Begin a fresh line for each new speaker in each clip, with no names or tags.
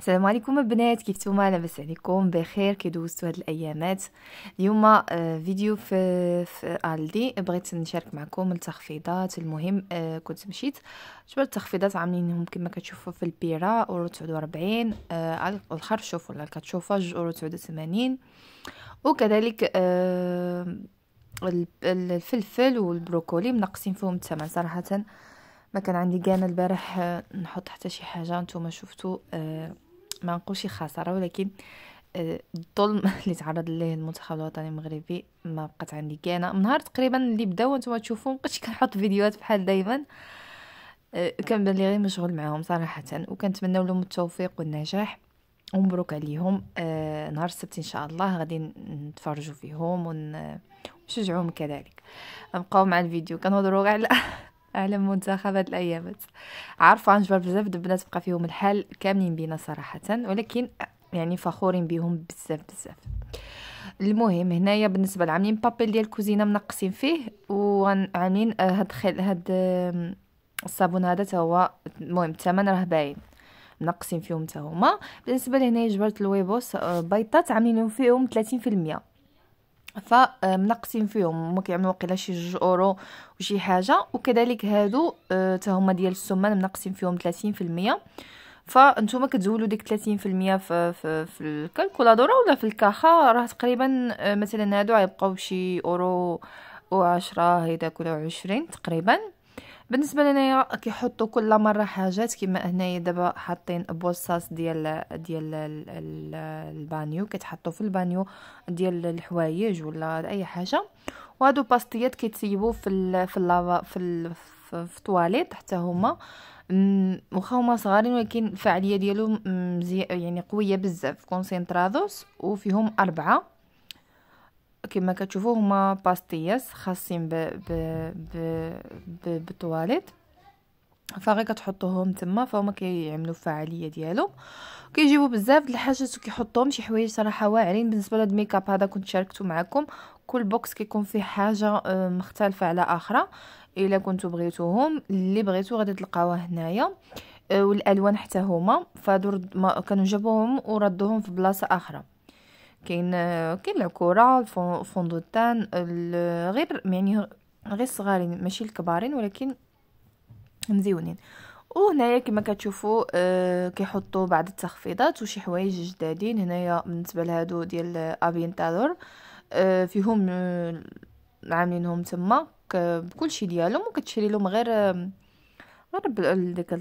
السلام عليكم البنات كيف نتوما لاباس عليكم بخير كي دوزتوا هاد الايامات اليوم آه، فيديو في, في الدي بغيت نشارك معكم التخفيضات المهم آه، كنت مشيت شويه التخفيضات عاملينهم كما كتشوفوا في البيرا اورو 49 آه، على الخر شوفوا لا كتشوفوا 2 اورو 89 وكذلك الفلفل والبروكولي منقصين فيهم الثمن صراحه ما كان عندي كان البارح نحط حتى شي حاجه نتوما شفتوا آه ما نقولش خساره ولكن آه، الظلم اللي تعرض ليه المنتخب الوطني المغربي ما بقات عندي كاينه من نهار تقريبا اللي بداو نتوما تشوفوا مبقيتش كنحط فيديوهات بحال دائما آه، كان لي غير مشغول معاهم صراحه وكنتمنى لهم التوفيق والنجاح ومبروك عليهم آه، نهار السبت ان شاء الله غادي نتفرجوا فيهم ونشجعوهم كذلك نبقاو مع الفيديو كنهضروا على اهلا هاد الايامات عارفه عن بزاف بزاف البنات بقى فيهم الحال كاملين بينا صراحه ولكن يعني فخورين بيهم بزاف بزاف المهم هنايا بالنسبه لعاملين بابيل ديال الكوزينه منقصين فيه وعاملين آه، هاد خل هاد الصابون هذا تا هو المهم الثمن راه باين منقصين فيهم تا هما بالنسبه لهنايا جبرت الويبوس آه، بيضات عاملين فيهم 30% فمنقصين فيهم هما كيعملوا وقيلا شي جوج اورو وشي حاجه وكذلك هادو حتى آه، هما ديال السمن منقصين فيهم 30% فانتوما كتزولوا ديك 30% في في في الكالكولادوره ولا في الكاخه راه تقريبا آه، مثلا هادو غيبقاو شي اورو و10 هيداك ولا 20 تقريبا بالنسبه لنا كيحطوا كل مره حاجات كما هنايا دابا حاطين بوصاص ديال ديال البانيو كتحطوا في البانيو ديال الحوايج ولا اي حاجه وهادو باستيات كيتسيبوا في الـ في الـ في الـ في الطواليت حتى هما واخا هما صغارين ولكن الفعاليه ديالهم يعني قويه بزاف كونسينترادوس وفيهم اربعه كما كتشوفوا هما باستياس خاصين ب ب ب ب بالطواليت فغي كتحطوهم تما فهما كيعملوا الفعاليه ديالهم كيجيبوا بزاف د الحاجات وكيحطوهم شي حوايج صراحه واعرين بالنسبه لهاد الميكاب هذا كنت شاركته معكم كل بوكس كيكون فيه حاجه مختلفه على اخرى الا كنتو بغيتوهم اللي بغيتو غادي تلقاوه هنايا والالوان حتى هما فدور كانوا جابوهم وردوهم في بلاصه اخرى كاين كاين العكوره الفوندوتان غير يعني غير صغارين ماشي الكبارين ولكن مزيونين وهنايا كما كتشوفوا آه كيحطوا بعض التخفيضات وشي حوايج جدادين هنايا بالنسبه لهادو ديال افينتادور آه فيهم آه، عاملينهم تما بكلشي ديالهم وكتشري لهم غير غير ديك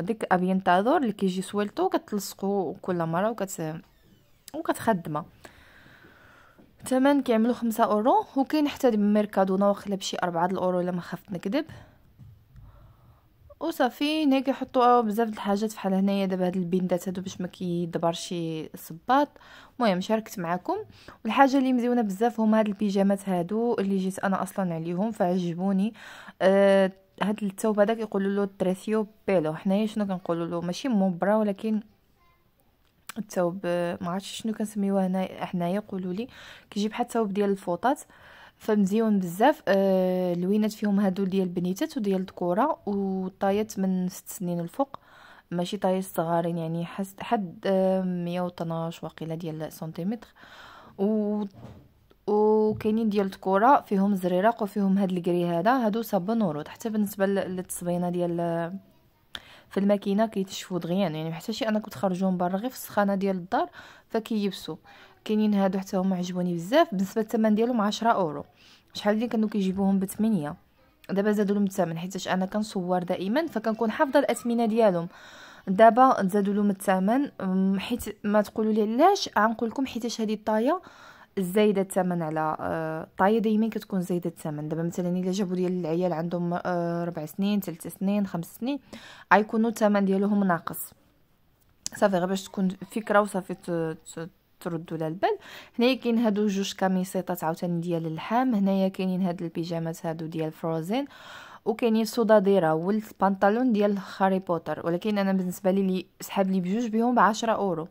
ديك افينتادور اللي كيجي سوالتو كتلصقو كل مره وكت وكتخدمة تمن كيعملو خمسة اورو وكاين حتى بميركادونا واخلا بشي أربعة الاورو الا ما خفت نكذب وصافي هنا كيحطو بزاف د الحاجات بحال هنايا دابا هاد البندات هادو باش ما شي صباط المهم شاركت معكم والحاجه اللي مزيونه بزاف هما هاد البيجامات هادو اللي جيت انا اصلا عليهم فعجبوني آه هاد الثوب هذا كيقولوا له تريثيو بيلو حنايا شنو كنقولوا له ماشي موبرا ولكن الثوب ما عرفتش شنو كنسميوه هنا حنايا قولوا لي كيجي بحال الثوب ديال الفوطات فمزيون بزاف آه لوينات فيهم هادو ديال بنيتات وديال الذكوره وطايات من ست سنين الفوق ماشي طايات صغارين يعني حد 112 آه، وقيله ديال سنتيمتر و وكاينين ديال الذكوره فيهم زريرق وفيهم هاد الكري هذا هادو صابون ورود حتى بالنسبه للتصبينه ديال في الماكينه كيتشفوا دغيان يعني حتى شي انا كنت خرجوهم برا غير في السخانه ديال الدار فكيبسوا كاينين هادو حتى هما عجبوني بزاف بالنسبه للثمن ديالهم 10 اورو شحال اللي كانوا كيجيبوهم ب 8 دابا زادوا لهم الثمن حيت انا كنصور دائما فكنكون حافظه الاثمنه ديالهم دابا زادوا لهم الثمن حيت ما تقولوا لي علاش غنقول لكم حيتاش هذه الطايه زايده الثمن على الطايه آه، دائما كتكون زايده الثمن دابا مثلا الا جابوا ديال العيال عندهم آه، ربع سنين ثلاث سنين خمس سنين غيكونوا الثمن ديالهم ناقص صافي غير باش تكون فكره وصافي تردوا على البال هنايا كاين هادو جوج كاميسيطات عاوتاني ديال اللحام هنايا كاينين هاد البيجامات هادو ديال فروزين وكاينين سوداديرا والبنطلون ديال هاري بوتر ولكن انا بالنسبه لي سحب لي بجوج بهم ب 10 اورو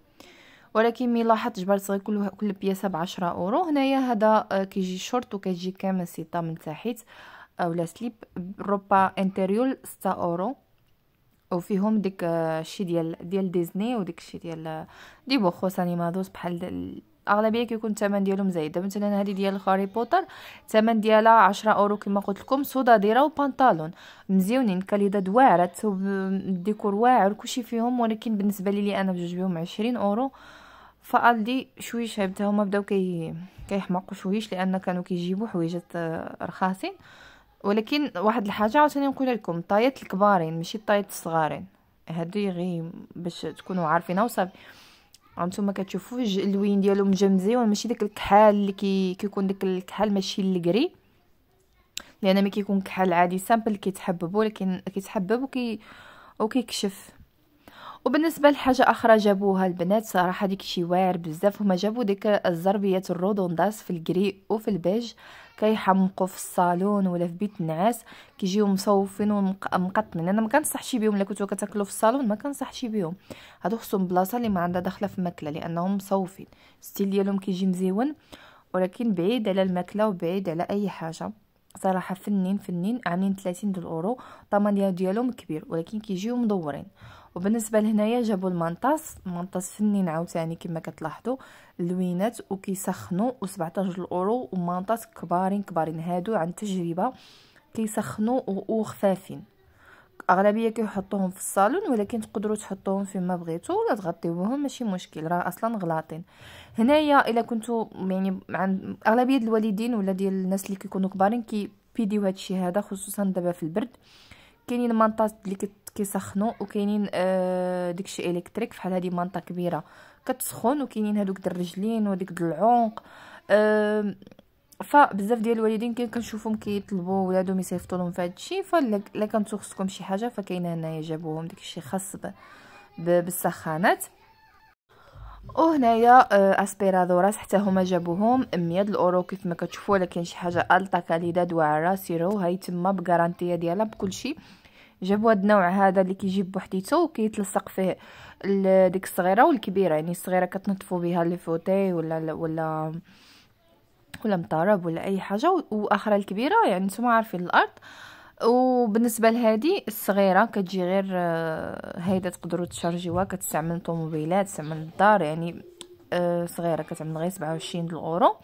ولكن مي لاحظت جبال صغير كل كل بياسه بعشرة اورو هنايا هذا آه، كيجي شورت وكتجي كامل سيطا من تحت اولا آه، سليب روبا انتريول ستة اورو وفيهم ديك الشيء آه، ديال ديال ديزني وديك الشيء ديال دي بوخوس انيمادوس بحال الاغلبيه كيكون الثمن ديالهم زايد مثلا هذه ديال هاري بوتر الثمن ديالها 10 اورو كما قلت لكم سودا ديره وبنطالون مزيونين كاليداد واعره الديكور واعر كلشي فيهم ولكن بالنسبه لي انا بجوج بهم 20 اورو فقال لي شويش حتى هما بداو كي كيحمقوا شويش لان كانوا كيجيبوا حويجات آه، رخاصين ولكن واحد الحاجه عاوتاني نقول لكم الطايات الكبارين ماشي الطايات الصغارين هادي غير باش تكونوا عارفينها وصافي هانتوما كتشوفوا اللوين ديالو مجمزي وماشي داك الكحال اللي كي كيكون داك الكحال ماشي الكري لان ملي كيكون كحال عادي سامبل كيتحبب ولكن كيتحبب وكي وكيكشف وبالنسبة لحاجة أخرى جابوها البنات صراحة ديك شي واعر بزاف هما جابو ديك الزربيات الرودونداس في الجري وفي البيج كيحمقوا في الصالون ولا في بيت النعاس كيجيو مصوفين ومقطنين انا ما كنصحش بهم الا كنتو كتاكلوا في الصالون ما كنصحش بهم هادو خصهم بلاصه اللي ما عندها دخله في الماكله لانهم مصوفين الستيل ديالهم كيجي مزيون ولكن بعيد على الماكله وبعيد على اي حاجه صراحه فنين فنين عاملين 30 دولار الاورو الثمن ديالهم كبير ولكن كيجيو مدورين وبالنسبه لهنايا جابوا المنطاس منطاس فنين عاوتاني كما كتلاحظوا اللوينات وكيسخنوا و17 الاورو ومنطاس كبارين كبارين هادو عن تجربه كيسخنوا وخفافين اغلبيه كيحطوهم في الصالون ولكن تقدروا تحطوهم فيما ما بغيتوا ولا تغطيوهم ماشي مشكل راه اصلا غلاطين هنايا الا كنتو يعني عند اغلبيه الوالدين ولا ديال الناس اللي كيكونوا كبارين كي بيديو هادشي هذا خصوصا دابا في البرد كاينين المنطاس اللي كت كيسخنوا وكاينين آه داكشي الكتريك فحال هذه مانطا كبيره كتسخن وكاينين هذوك الرجلين وديك العنق آه فبزاف ديال الوالدين كي كنشوفهم كيطلبوا ولادهم يصيفطوا لهم فهاد الشيء فلا كنتو خصكم شي حاجه فكاينه هنايا جابوهم داك الشيء خاص بالسخانات وهنايا آه، اسبيرادوراس حتى هما جابوهم 100 الاورو كيف ما كتشوفوا لكن شي حاجه التا كاليدا دوعره سيرو هاي تما بغارانتيه ديالها بكلشي جابوا هذا النوع هذا اللي كيجيب بوحديتو وكيتلصق فيه ديك الصغيره والكبيره يعني الصغيره كتنطفوا بها لي فوتي ولا ولا ولا مطرب ولا اي حاجه واخرى الكبيره يعني نتوما عارفين الارض وبالنسبه لهادي الصغيره كتجي غير هيدا آه، تقدروا تشارجيوها كتستعمل طوموبيلات تستعمل الدار يعني آه، صغيره كتعمل غير 27 الاورو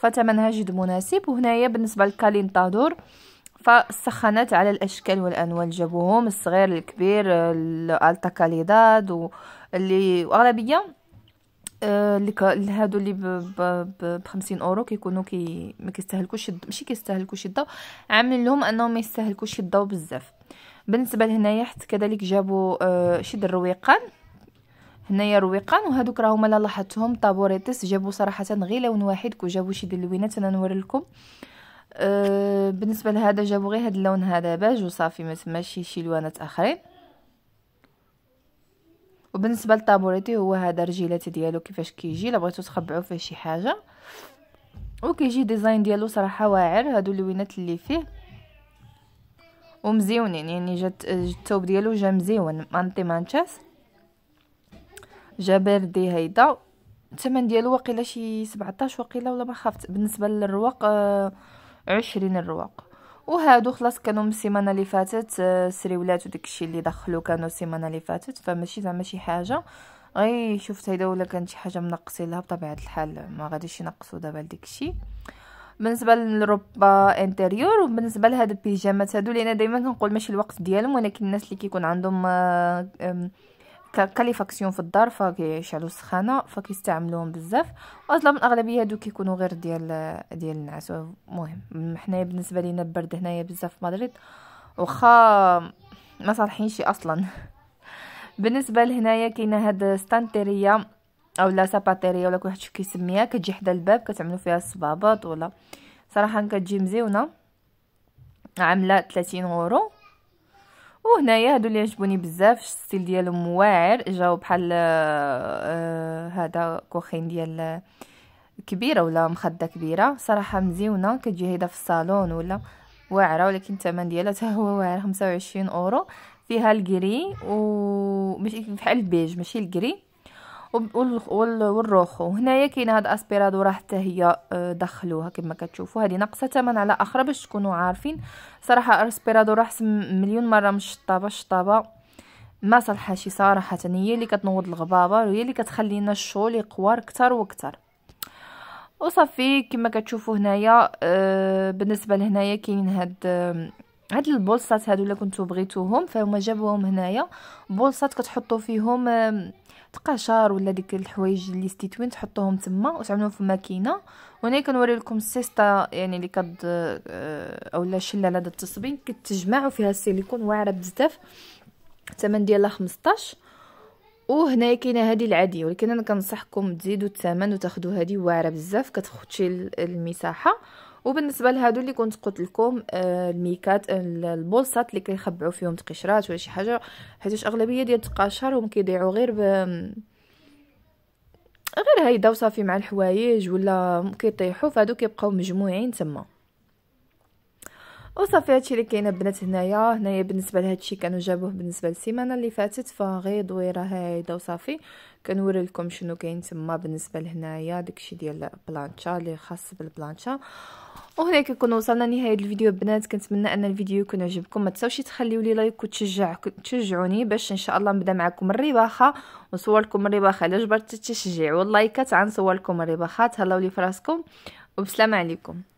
فثمنها جد مناسب وهنايا بالنسبه للكالينتادور فسخنت على الاشكال والانوال جابوهم الصغير الكبير آه، كاليداد واللي اغلبيه آه، اللي هادو اللي ب 50 اورو كيكونوا كي ما كيستهلكوش ماشي كيستهلكوش الضوء عاملين لهم انهم ما يستهلكوش الضوء بزاف بالنسبه لهنايا حتى كذلك جابوا آه، شد الرويقان هنايا رويقان وهذوك راهما لا لاحظتهم طابوريتس جابوا صراحه غير لون واحد جابوا شي دلوينات اللوينات انا نوري لكم آه أه، بالنسبه لهذا جابوا غير هذا اللون هذا باج وصافي ما تماش شي, شي لوانات اخرين وبالنسبه للطابوريتي هو هذا رجيلات ديالو كيفاش كيجي الا بغيتو تخبعوا فيه شي حاجه وكيجي ديزاين ديالو صراحه واعر هادو اللوينات اللي فيه ومزيونين يعني جات الثوب ديالو جا مزيون مانطي مانشاس جا بردي هيدا الثمن ديالو واقيلا شي 17 واقيلا ولا ما خفت بالنسبه للرواق آه عشرين الرواق وهادو خلاص كانوا من السيمانه اللي فاتت السريولات آه، وداك الشيء اللي دخلوا كانوا السيمانه اللي فاتت فماشي زعما شي حاجه غي شفت هيدا ولا كانت شي حاجه منقصين لها بطبيعه الحال ما غاديش ينقصوا دابا لديك الشيء بالنسبه للروبا انتيريور وبالنسبه لهاد البيجامات هادو اللي انا دائما كنقول ماشي الوقت ديالهم ولكن الناس اللي كيكون عندهم آه، كاليفاكسيون في الدار فكيشعلوا السخانه فكيستعملوهم بزاف واصلا من الاغلبيه هادو كيكونوا غير ديال ديال النعاس المهم حنايا بالنسبه لينا البرد هنايا بزاف في مدريد واخا ما صالحينش اصلا بالنسبه لهنايا كاينه هاد ستانتيريا او لا ساباتيريا ولا كل واحد كيسميها كتجي حدا الباب كتعملوا فيها الصبابط ولا صراحه كتجي مزيونه عامله 30 اورو وهنايا هادو اللي عجبوني بزاف الستيل ديالهم واعر جاو بحال آه،, آه هذا كوخين ديال آه، كبيره ولا مخده كبيره صراحه مزيونه كتجي هيدا في الصالون ولا واعره ولكن الثمن ديالها حتى هو واعر 25 اورو فيها الكري و ماشي بحال البيج ماشي الكري والروخو هنايا كاين هاد اسبيرادو راه حتى هي دخلوها كما كتشوفوا هذه ناقصه ثمن على اخرى باش تكونوا عارفين صراحه اسبيرادو راه احسن مليون مره من الشطابه الشطابه ما صلحهاش صراحه هي اللي كتنوض الغبابه وهي اللي كتخلينا الشغل يقوار اكثر واكثر وصافي كما كتشوفوا هنايا آه بالنسبه لهنايا كاين هاد آه، هاد البولصات هادو الا كنتو بغيتوهم فهما جابوهم هنايا بولصات كتحطوا فيهم آه قشار ولا ديك الحوايج اللي ستيتوين تحطوهم تما وتعملوهم في ماكينه وهنا كنوري لكم السيستا يعني اللي كد آه، اولا شلاله لدى التصبين كتجمع وفيها السيليكون واعره بزاف الثمن ديالها 15 وهنايا كاينه هذه العاديه ولكن انا كنصحكم تزيدوا الثمن وتاخذوا هذه واعره بزاف كتخوتي المساحه وبالنسبه لهادو اللي كنت قلت لكم آه، الميكات البولصات اللي كيخبعوا فيهم تقشرات ولا شي حاجه حيت اغلبيه ديال هما كيضيعوا غير ب غير هيدا وصافي مع الحوايج ولا كيطيحوا فهادو كيبقاو مجموعين تما وصافي هادشي اللي كاين بنات هنايا هنايا بالنسبه لهادشي كانوا جابوه بالنسبه للسيمانه اللي فاتت فغي دويره هايده وصافي كنوري لكم شنو كاين تما بالنسبه لهنايا داكشي ديال بلانشا اللي خاص بالبلانشا وهنا كنكون وصلنا لنهايه الفيديو البنات كنتمنى ان الفيديو يكون عجبكم ما تنساوش تخليو لي لايك تشجعوني باش ان شاء الله نبدا معكم الرباخه ونصور لكم الرباخه الا جبرت التشجيع واللايكات غنصور لكم الرباخات هلاو لي فراسكم وبسلام عليكم